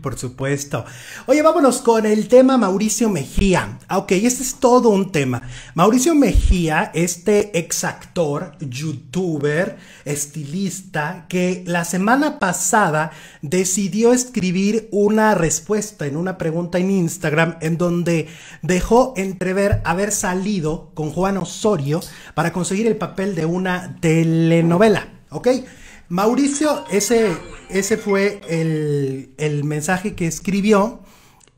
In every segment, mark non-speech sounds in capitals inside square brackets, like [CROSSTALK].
por supuesto. Oye, vámonos con el tema Mauricio Mejía. Ah, ok, este es todo un tema. Mauricio Mejía, este exactor, youtuber, estilista, que la semana pasada decidió escribir una respuesta en una pregunta en Instagram en donde dejó entrever haber salido con Juan Osorio para conseguir el papel de una telenovela. ¿Ok? Mauricio, ese, ese fue el, mensaje que escribió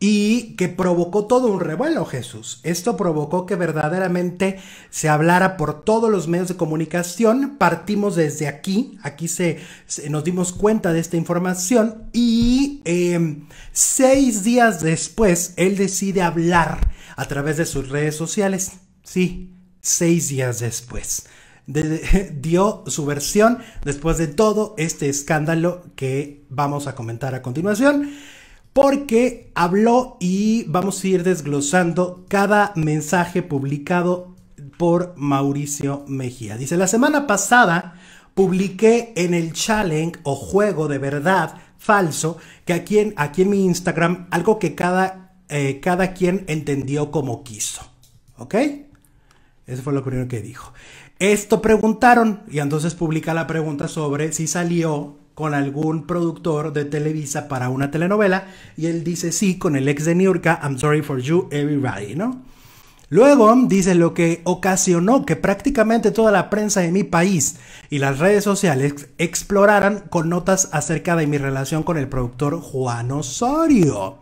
y que provocó todo un revuelo, Jesús. Esto provocó que verdaderamente se hablara por todos los medios de comunicación. Partimos desde aquí, aquí se, nos dimos cuenta de esta información y em, seis días después él decide hablar a través de sus redes sociales. Sí, seis días después. [LAUGHS] dio su versión después de todo este escándalo que vamos a comentar a continuación. Porque habló y vamos a ir desglosando cada mensaje publicado por Mauricio Mejía. Dice, la semana pasada publiqué en el challenge o juego de verdad falso que aquí en, mi Instagram algo que cada, eh, cada quien entendió como quiso. ¿Ok? Eso fue lo primero que dijo. Esto preguntaron y entonces publica la pregunta sobre si salió con algún productor de Televisa para una telenovela y él dice sí con el ex de Niurka, I'm sorry for you everybody, ¿no? Luego dice lo que ocasionó que prácticamente toda la prensa de mi país y las redes sociales exploraran con notas acerca de mi relación con el productor Juan Osorio.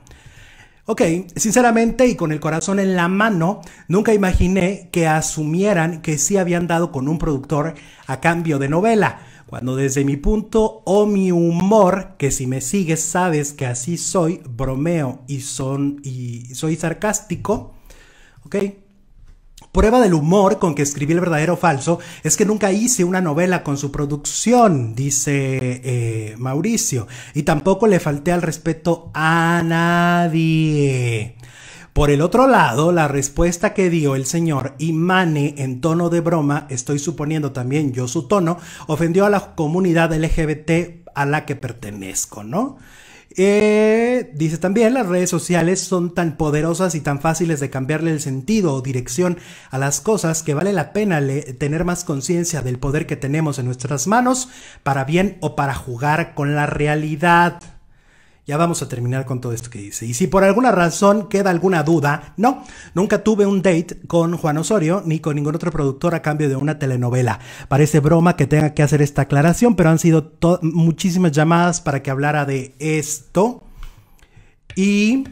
Ok, sinceramente y con el corazón en la mano, nunca imaginé que asumieran que sí habían dado con un productor a cambio de novela, cuando desde mi punto o mi humor, que si me sigues sabes que así soy, bromeo y, son, y soy sarcástico, ok, Prueba del humor con que escribí el verdadero o falso es que nunca hice una novela con su producción, dice eh, Mauricio, y tampoco le falté al respeto a nadie. Por el otro lado, la respuesta que dio el señor Imane en tono de broma, estoy suponiendo también yo su tono, ofendió a la comunidad LGBT a la que pertenezco, ¿no? Eh, dice también, las redes sociales son tan poderosas y tan fáciles de cambiarle el sentido o dirección a las cosas que vale la pena tener más conciencia del poder que tenemos en nuestras manos para bien o para jugar con la realidad ya vamos a terminar con todo esto que dice. Y si por alguna razón queda alguna duda, no, nunca tuve un date con Juan Osorio ni con ningún otro productor a cambio de una telenovela. Parece broma que tenga que hacer esta aclaración, pero han sido muchísimas llamadas para que hablara de esto. Y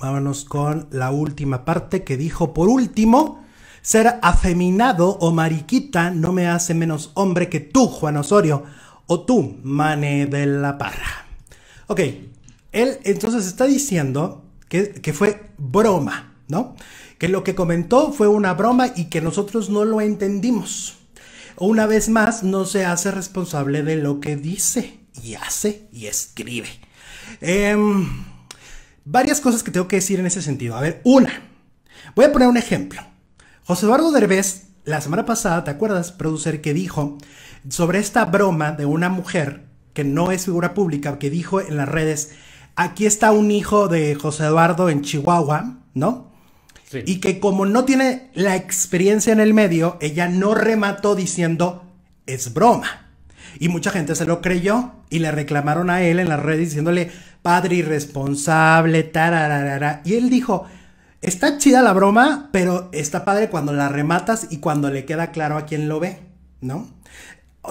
vámonos con la última parte que dijo por último. Ser afeminado o mariquita no me hace menos hombre que tú, Juan Osorio, o tú, Mane de la Parra. Ok, él entonces está diciendo que, fue broma, ¿no? Que lo que comentó fue una broma y que nosotros no lo entendimos. Una vez más, no se hace responsable de lo que dice y hace y escribe. Em, varias cosas que tengo que decir en ese sentido. A ver, una, voy a poner un ejemplo. José Eduardo Derbez, la semana pasada, ¿te acuerdas, producer, que dijo sobre esta broma de una mujer no es figura pública, que dijo en las redes, aquí está un hijo de José Eduardo en Chihuahua, ¿no? Y que como no tiene la experiencia en el medio, ella no remató diciendo, es broma. Y mucha gente se lo creyó y le reclamaron a él en las redes diciéndole, padre irresponsable, tarararara. Y él dijo, está chida la broma, pero está padre cuando la rematas y cuando le queda claro a quien lo ve, ¿no?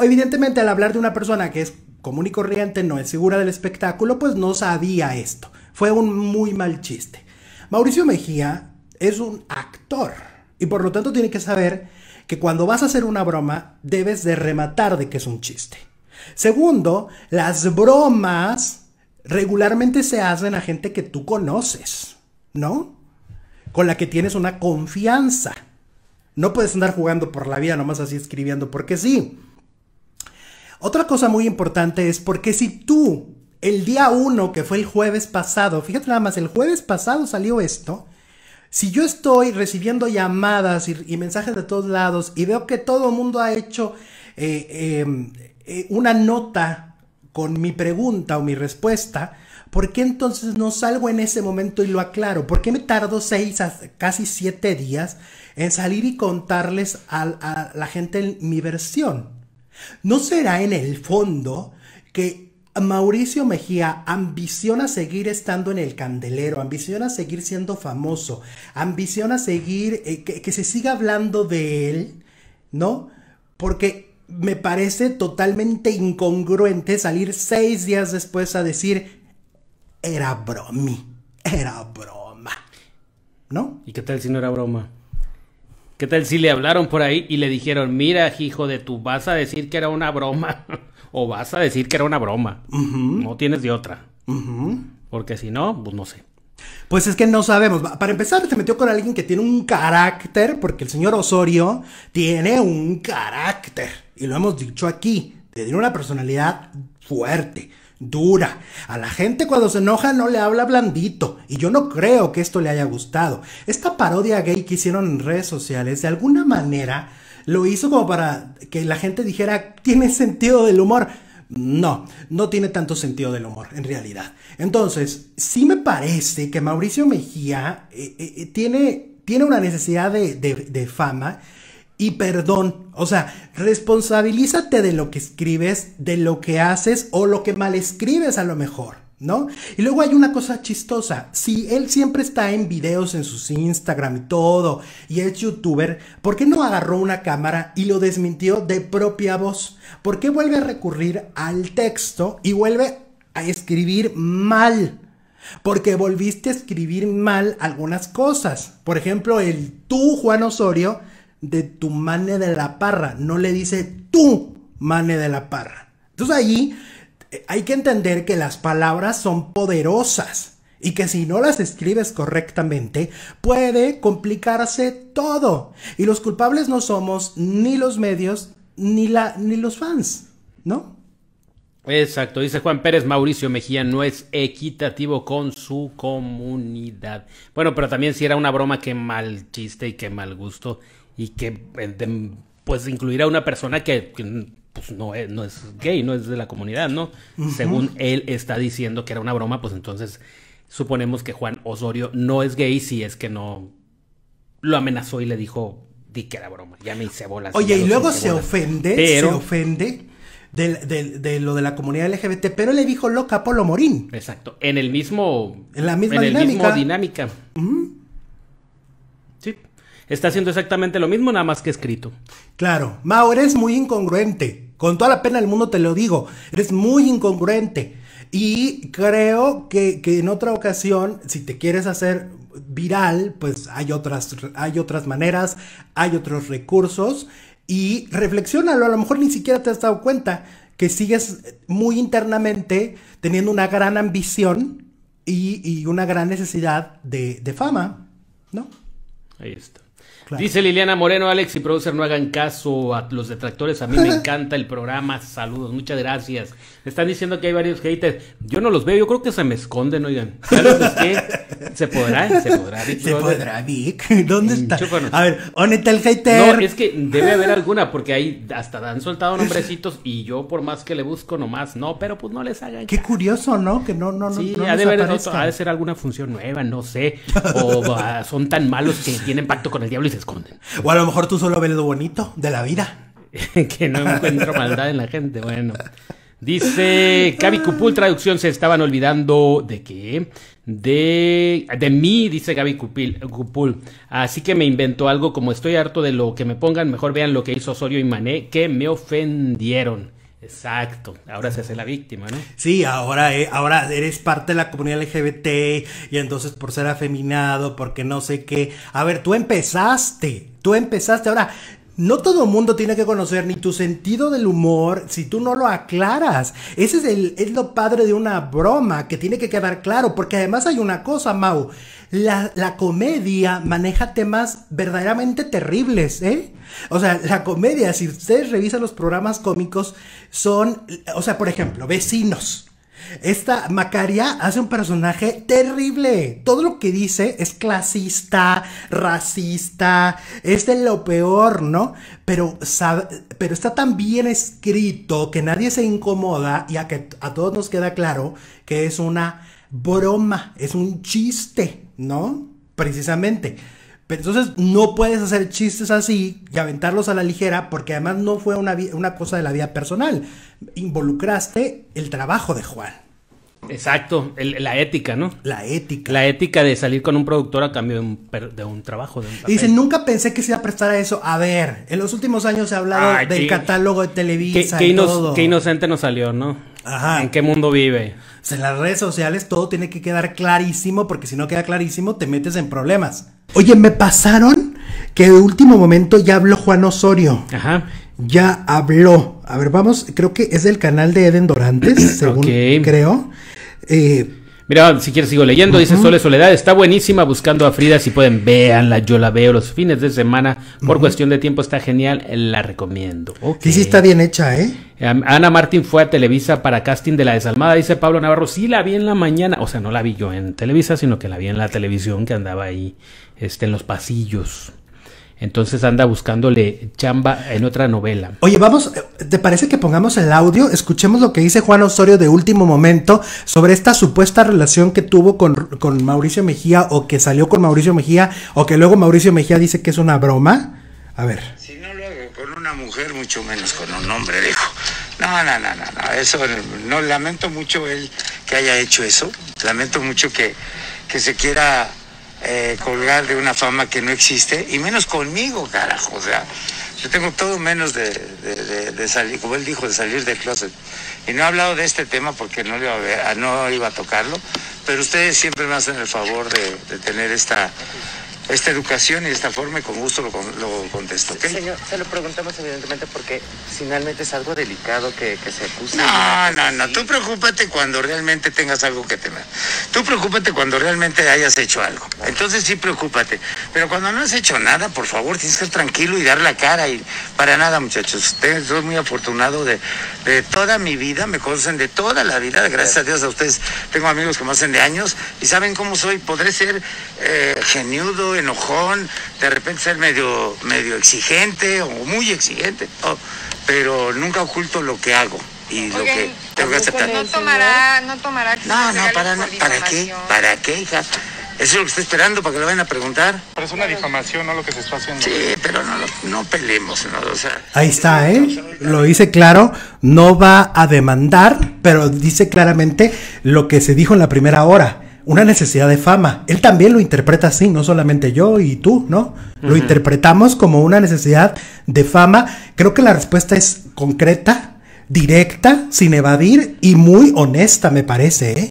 Evidentemente al hablar de una persona que es común y corriente no es segura del espectáculo, pues no sabía esto. Fue un muy mal chiste. Mauricio Mejía es un actor y por lo tanto tiene que saber que cuando vas a hacer una broma debes de rematar de que es un chiste. Segundo, las bromas regularmente se hacen a gente que tú conoces, ¿no? Con la que tienes una confianza. No puedes andar jugando por la vida nomás así escribiendo porque sí. Otra cosa muy importante es porque si tú, el día 1, que fue el jueves pasado, fíjate nada más, el jueves pasado salió esto, si yo estoy recibiendo llamadas y, mensajes de todos lados y veo que todo el mundo ha hecho eh, em, eh, una nota con mi pregunta o mi respuesta, ¿por qué entonces no salgo en ese momento y lo aclaro? ¿Por qué me tardo seis, casi siete días en salir y contarles a la gente mi versión? ¿No será en el fondo que Mauricio Mejía ambiciona seguir estando en el candelero, ambiciona seguir siendo famoso, ambiciona seguir eh, que, que se siga hablando de él, ¿no? Porque me parece totalmente incongruente salir seis días después a decir, era bromi, era broma, ¿no? ¿Y qué tal si no era broma? ¿Qué tal si le hablaron por ahí y le dijeron, mira, hijo de tu, vas a decir que era una broma? [LAUGHS] o vas a decir que era una broma. No tienes de otra. Porque si no, pues no sé. Pues es que no sabemos. Para empezar, se metió con alguien que tiene un carácter, porque el señor Osorio tiene un carácter. Y lo hemos dicho aquí, tiene una personalidad fuerte dura. A la gente cuando se enoja no le habla blandito, y yo no creo que esto le haya gustado. Esta parodia gay que hicieron en redes sociales, de alguna manera, lo hizo como para que la gente dijera, tiene sentido del humor. No, no tiene tanto sentido del humor, en realidad. Entonces, sí me parece que Mauricio Mejía eh, eh, eh, tiene, tiene una necesidad de fama y perdón. O sea, responsabilízate de lo que escribes, de lo que haces o lo que mal escribes a lo mejor, ¿no? Y luego hay una cosa chistosa. Si él siempre está en videos en sus Instagram y todo, y es youtuber, ¿por qué no agarró una cámara y lo desmintió de propia voz? ¿Por qué vuelve a recurrir al texto y vuelve a escribir mal? Porque volviste a escribir mal algunas cosas. Por ejemplo, el tú, Juan Osorio, de tu mane de la parra, no le dice tu mane de la parra. Entonces ahí eh, hay que entender que las palabras son poderosas y que si no las escribes correctamente puede complicarse todo. Y los culpables no somos ni los medios ni, la, ni los fans, ¿no? Exacto, dice Juan Pérez, Mauricio Mejía no es equitativo con su comunidad. Bueno, pero también si era una broma, que mal chiste y que mal gusto y que eh, pues incluir a una persona que, pues no es, no es gay, no es de la comunidad, ¿no? Según él está diciendo que era una broma, pues entonces suponemos que Juan Osorio no es gay si es que no lo amenazó y le dijo, di que era broma, ya me hice bolas. Oye, y luego se ofende, se ofende de, lo de la comunidad LGBT, pero le dijo loca a Polo Morín. Exacto, en el mismo... En la misma dinámica está haciendo exactamente lo mismo, nada más que escrito. Claro, Mau, eres muy incongruente. Con toda la pena del mundo te lo digo, eres muy incongruente. Y creo que, en otra ocasión, si te quieres hacer viral, pues hay otras, hay otras maneras, hay otros recursos. Y reflexionalo, a lo mejor ni siquiera te has dado cuenta que sigues muy internamente teniendo una gran ambición y, una gran necesidad de, de fama, ¿no? Ahí está. Dice Liliana Moreno, Alex y producer, no hagan caso a los detractores. A mí me [LAUGHS] encanta el programa. Saludos, muchas gracias. están diciendo que hay varios haters. Yo no los veo, yo creo que se me esconden, oigan. qué? Se podrá, se podrá, Vic. Se podrá, Vic. [LAUGHS] ¿Dónde está? A ver, ¿dónde el hater? No, es que debe haber alguna, porque ahí hasta han soltado nombrecitos y yo por más que le busco nomás, no, pero pues no les hagan. Qué curioso, ¿no? Que no, no, no. Sí, ha, de ser alguna función nueva, no sé. O ah, son tan malos que tienen pacto con el diablo y se esconden. O a lo mejor tú solo ves lo bonito de la vida. [LAUGHS] que no encuentro maldad en la gente, bueno. Dice Gaby Cupul, traducción, se estaban olvidando de qué? De, de mí, dice Gaby Cupil, Cupul. Así que me inventó algo, como estoy harto de lo que me pongan, mejor vean lo que hizo Osorio y Mané, que me ofendieron. Exacto, ahora se hace la víctima, ¿no? Sí, ahora, eh, ahora eres parte de la comunidad LGBT y entonces por ser afeminado, porque no sé qué. A ver, tú empezaste, tú empezaste, ahora no todo mundo tiene que conocer ni tu sentido del humor si tú no lo aclaras. Ese es, el, lo padre de una broma que tiene que quedar claro, porque además hay una cosa, Mau. La, la comedia maneja temas verdaderamente terribles, ¿eh? O sea, la comedia, si ustedes revisan los programas cómicos, son, o sea, por ejemplo, vecinos. Esta Macaria hace un personaje terrible. Todo lo que dice es clasista, racista, es de lo peor, ¿no? Pero, pero está tan bien escrito que nadie se incomoda y que a todos nos queda claro que es una broma, es un chiste, ¿no? Precisamente. Pero entonces no puedes hacer chistes así y aventarlos a la ligera porque además no fue una, cosa de la vida personal. Involucraste el trabajo de Juan. Exacto, la ética, ¿no? La ética. La ética de salir con un productor a cambio de un, trabajo. De dice, nunca pensé que se iba a prestar a eso. A ver, en los últimos años se ha hablado del catálogo de Televisa. Qué, y todo. qué inocente nos salió, ¿no? Ajá. ¿En qué mundo vive? Pues en las redes sociales todo tiene que quedar clarísimo porque si no queda clarísimo te metes en problemas. Oye, me pasaron que de último momento ya habló Juan Osorio. Ajá. Ya habló. A ver, vamos, creo que es del canal de Eden Dorantes, [CLEARS THROAT] según creo. Eh, Mira, si quieres sigo leyendo, dice Sole Soledad, está buenísima buscando a Frida, si pueden, véanla, yo la veo los fines de semana, por cuestión de tiempo está genial, la recomiendo. Okay. Sí, sí está bien hecha, ¿eh? Ana Martín fue a Televisa para casting de La Desalmada, dice Pablo Navarro, sí la vi en la mañana, o sea, no la vi yo en Televisa, sino que la vi en la televisión que andaba ahí, este, en los pasillos. Entonces anda buscándole chamba en otra novela. Oye, vamos, eh, ¿te parece que pongamos el audio? Escuchemos lo que dice Juan Osorio de último momento sobre esta supuesta relación que tuvo con, Mauricio Mejía o que salió con Mauricio Mejía o que luego Mauricio Mejía dice que es una broma. A ver. Si no lo hago con una mujer, mucho menos con un hombre, dijo. No, no, no, no, no, eso no, lamento mucho él que haya hecho eso. Lamento mucho que, que se quiera eh, colgar de una fama que no existe, y menos conmigo, carajo. O sea, yo tengo todo menos de, salir, como él dijo, de salir del closet. Y no he hablado de este tema porque no, iba a, ah, no iba a tocarlo, pero ustedes siempre me hacen el favor de tener esta esta educación y esta forma y con gusto lo, lo contesto. ¿okay? Señor, se lo preguntamos evidentemente porque finalmente es algo delicado que, se acusa. No, no, no, tú preocúpate cuando realmente tengas algo que temer. Tú preocúpate cuando realmente hayas hecho algo. Entonces sí preocúpate. Pero cuando no has hecho nada, por favor, tienes que estar tranquilo y dar la cara. Y para nada, muchachos, ustedes soy muy afortunado de, toda mi vida, me conocen de toda la vida, gracias a Dios a ustedes. Tengo amigos que me hacen de años y saben cómo soy. Podré ser eh, geniudo, enojón, de repente ser medio, medio exigente o muy exigente, oh, pero nunca oculto lo que hago y lo que tengo que No tomará, no tomará. No, para, ¿para qué? ¿Para qué, hija? Eso es lo que está esperando para que lo vayan a preguntar. Pero es una difamación, ¿no? Lo que se está haciendo. Sí, pero no, no peleemos, Ahí está, ¿eh? Lo dice claro, no va a demandar, pero dice claramente lo que se dijo en la primera hora una necesidad de fama. Él también lo interpreta así, no solamente yo y tú, ¿no? Lo interpretamos como una necesidad de fama. Creo que la respuesta es concreta, directa, sin evadir y muy honesta, me parece, ¿eh?